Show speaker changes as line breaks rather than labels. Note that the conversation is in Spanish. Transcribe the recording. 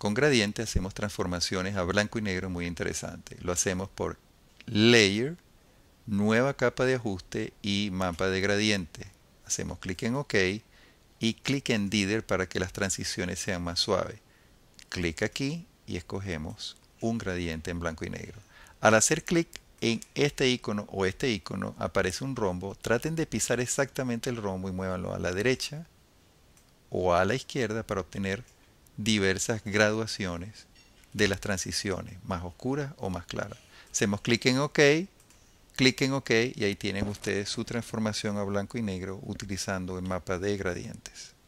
Con gradiente hacemos transformaciones a blanco y negro muy interesantes. Lo hacemos por Layer, Nueva capa de ajuste y Mapa de gradiente. Hacemos clic en OK y clic en Dider para que las transiciones sean más suaves. Clic aquí y escogemos un gradiente en blanco y negro. Al hacer clic en este icono o este icono aparece un rombo, traten de pisar exactamente el rombo y muévanlo a la derecha o a la izquierda para obtener diversas graduaciones de las transiciones, más oscuras o más claras. Hacemos clic en OK, clic en OK y ahí tienen ustedes su transformación a blanco y negro utilizando el mapa de gradientes.